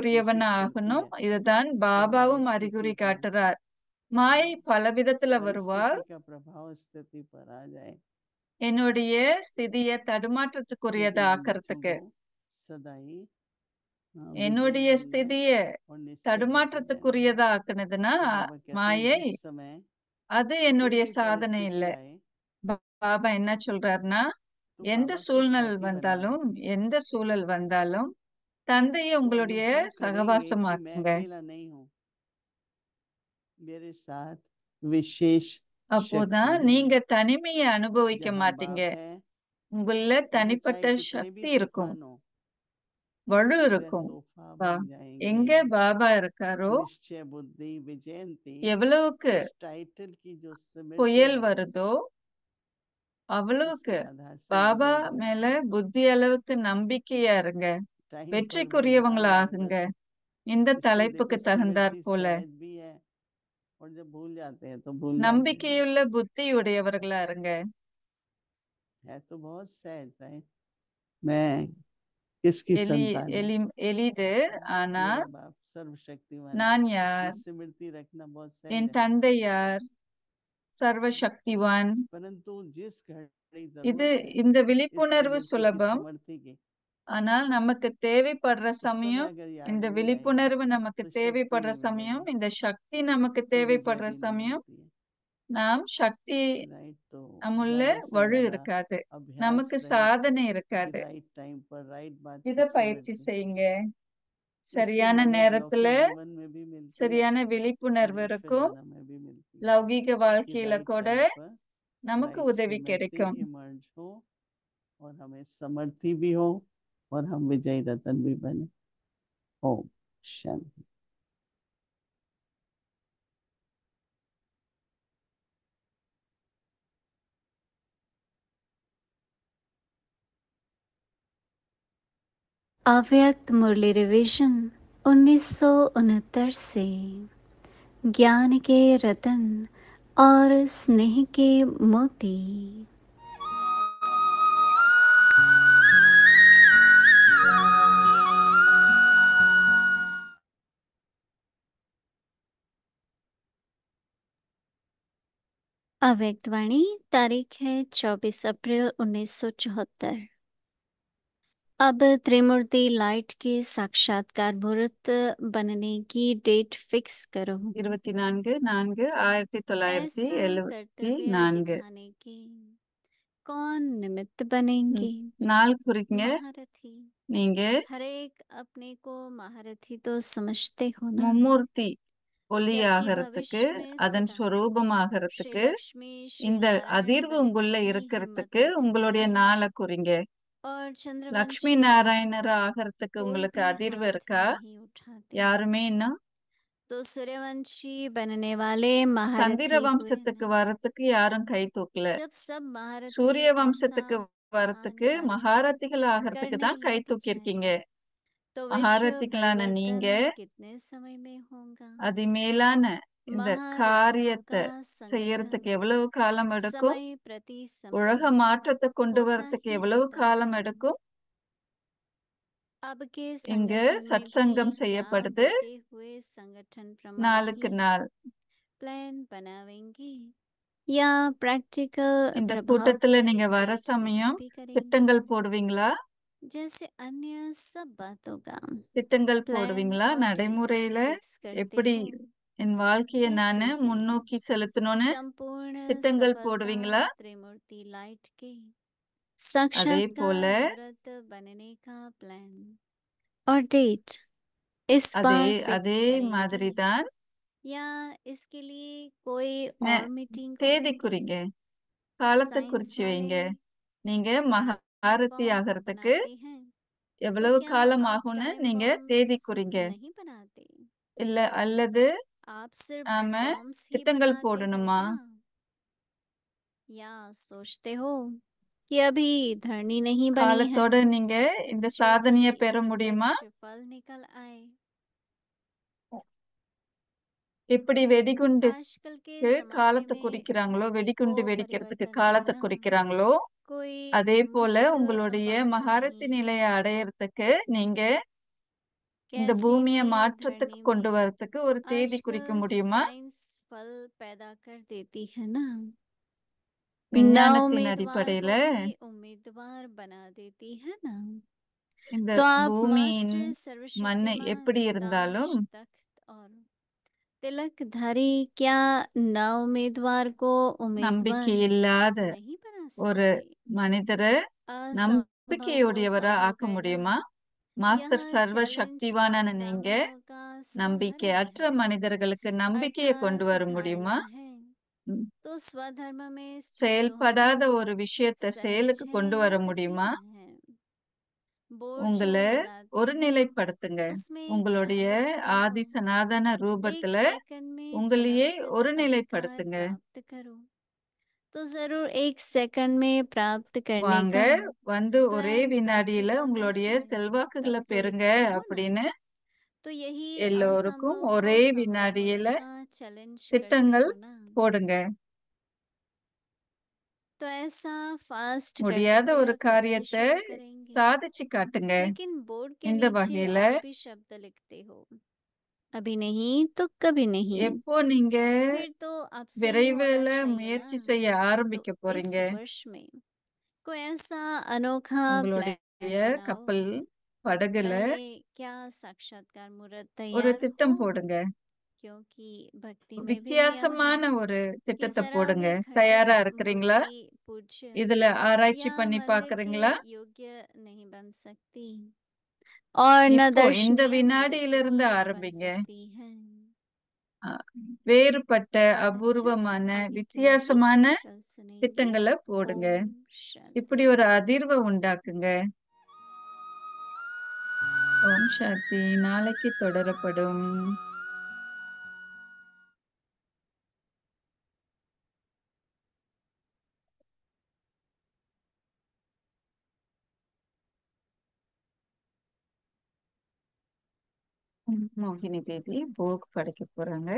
உரியவன் ஆகணும் இதுதான் பாபாவும் அறிகுறி காட்டுறார் மாய் பல விதத்துல வருவாள் என்னுடைய ஸ்திதிய தடுமாற்றத்துக்குரியதா ஆக்கிறதுக்கு என்னுடைய ஸ்திதிய தடுமாற்றத்துக்குரியதா ஆக்குனதுன்னா மாயை அது என்னுடைய சாதனை இல்லை பாபா என்ன சொல்றாருன்னா எந்த சூழ்நிலை வந்தாலும் எந்த சூழல் வந்தாலும் தந்தையை உங்களுடைய சகவாசமாக்குங்க அப்போதான் நீங்க தனிமையை அனுபவிக்க மாட்டீங்க உங்கள தனிப்பட்ட சக்தி இருக்கும் வலு இருக்கும் எங்க பாபா இருக்காரோ எவ்வளவுக்கு புயல் வருதோ அவ்வளவுக்கு பாபா மேல புத்தி அளவுக்கு நம்பிக்கையா இருங்க வெற்றிக்குரியவங்களாகுங்க இந்த தலைப்புக்கு தகுந்தாற் போல நம்பிக்கையுள்ள புத்தி உடையவர்களா இருங்க எளிது ஆனா நான் யார் என் தந்தை யார் சர்வசக்திவான் இது இந்த விழிப்புணர்வு சுலபம் ஆனால் நமக்கு தேவைப்படுற சமயம் இந்த விழிப்புணர்வு நமக்கு தேவைப்படுற சமயம் இந்த சக்தி நமக்கு தேவைப்படுற சமயம் நாம் சக்தி நம்முள்ள வழு இருக்காது நமக்கு சாதனை இருக்காது இத பயிற்சி செய்யுங்க சரியான நேரத்துல சரியான விழிப்புணர்வு இருக்கும் லௌகீக வாழ்க்கையில கூட நமக்கு உதவி கிடைக்கும் और हमें समर्थी भी हो और हम विजयी रतन भी बने ओम शांति अव्यक्त मुरली रिविजन उन्नीस से ज्ञान के रतन और स्नेह के मोती अवैधवाणी तारीख है 24 अप्रैल 1974 अब त्रिमूर्ति लाइट के साक्षात्कार मुहूर्त बनने की डेट फिक्स करो की कौन निमित्त बनेंगे हम्म, नाल महारथी हर एक अपने को महारथी तो समझते हो ना मूर्ति ஒளியாகிறதுக்கு அதன் ஸ்வரூபமாகிறதுக்கு இந்த அதிர்வு உங்களுக்குள்ள இருக்கிறதுக்கு உங்களுடைய நாளை குறிங்க லக்ஷ்மி நாராயணர் ஆகிறதுக்கு உங்களுக்கு அதிர்வு இருக்கா யாருமே இன்னும் சந்திர வம்சத்துக்கு வரத்துக்கு யாரும் கை தூக்கல சூரிய வம்சத்துக்கு வரத்துக்கு மகாரத்திகள் ஆகிறதுக்கு தான் கை தூக்கி இருக்கீங்க तो நீங்க அது மேலான இந்த காரியத்தை செய்யறதுக்கு எவ்வளவு காலம் எடுக்கும் உலக மாற்றத்தை கொண்டு होता வர்றதுக்கு எவ்வளவு காலம் எடுக்கும் இங்கு சச்சங்கம் சத்சங்கம் செய்யப்படுது நாளுக்கு நாள் प्लान बनावेंगी இந்த கூட்டத்துல நீங்க வர சமயம் திட்டங்கள் போடுவீங்களா जैसे अन्य सब बातों திட்டங்கள் போடுவீங்களா நடைமுறையில எப்படி என் வாழ்க்கையை நானு முன்னோக்கி செலுத்தணும்னு திட்டங்கள் போடுவீங்களா திரிமூர்த்தி லைட் கே அதே போல साक्षात्कार व्रत बनने का प्लान और डेट इस அதே மாதிரி தான் या इसके लिए कोई और मीटिंग தேதி குறிங்க காலத்தை साइंस குறிச்சு வைங்க நீங்க மகா ஆரத்தி ஆகிறதுக்கு எவ்வளவு காலம் ஆகும்னு நீங்க தேதி குறிங்க இல்ல அல்லது நாம திட்டங்கள் போடணுமா காலத்தோட நீங்க இந்த சாதனைய பெற முடியுமா எப்படி வெடிகுண்டு காலத்தை குறிக்கிறாங்களோ வெடிகுண்டு வெடிக்கிறதுக்கு காலத்தை குறிக்கிறாங்களோ அதே போல உங்களுடைய மகாரத்தி நிலையை அடையறதுக்கு நீங்க இந்த பூமியை மாற்றத்துக்கு கொண்டு வரதுக்கு ஒரு தேதி குறிக்க முடியுமா விஞ்ஞானத்தின் அடிப்படையில இந்த பூமியின் மண்ணை எப்படி இருந்தாலும் திலக் தரி கியா ந உமேத்வார் நம்பிக்கை இல்லாத ஒரு மனிதரை நம்பிக்கையுடையவரா ஆக்க முடியுமா மாஸ்டர் சர்வ சக்திவான நீங்க நம்பிக்கை அற்ற மனிதர்களுக்கு நம்பிக்கையை கொண்டு வர முடியுமா செயல்படாத ஒரு விஷயத்தை செயலுக்கு கொண்டு வர முடியுமா உங்களை ஒருநிலைப்படுத்துங்க உங்களுடைய ஆதி சனாதன ரூபத்துல உங்களையே ஒருநிலைப்படுத்துங்க வந்து ஒரே வினாடியில உங்களுடைய செல்வாக்குகளை பெறுங்க அப்படின்னு எல்லோருக்கும் ஒரே வினாடியில திட்டங்கள் போடுங்க முடியாத ஒரு காரியத்தை சாதிச்சு காட்டுங்க இந்த வகையில எப்போ நீங்க விரைவில் முயற்சி செய்ய ஆரம்பிக்க போறீங்க கப்பல் படகுல ஒரு திட்டம் போடுங்க வித்தியாசமான ஒரு திட்டத்தை போடுங்க தயாரா இருக்கிறீங்களா இதுல ஆராய்ச்சி பண்ணி பாக்குறீங்களா இந்த வினாடியில இருந்து ஆரம்பிங்க வேறுபட்ட அபூர்வமான வித்தியாசமான திட்டங்களை போடுங்க இப்படி ஒரு அதிர்வை உண்டாக்குங்க ஓம் சாந்தி நாளைக்கு தொடரப்படும் மோகினி தேவி போக் படைக்க போறாங்க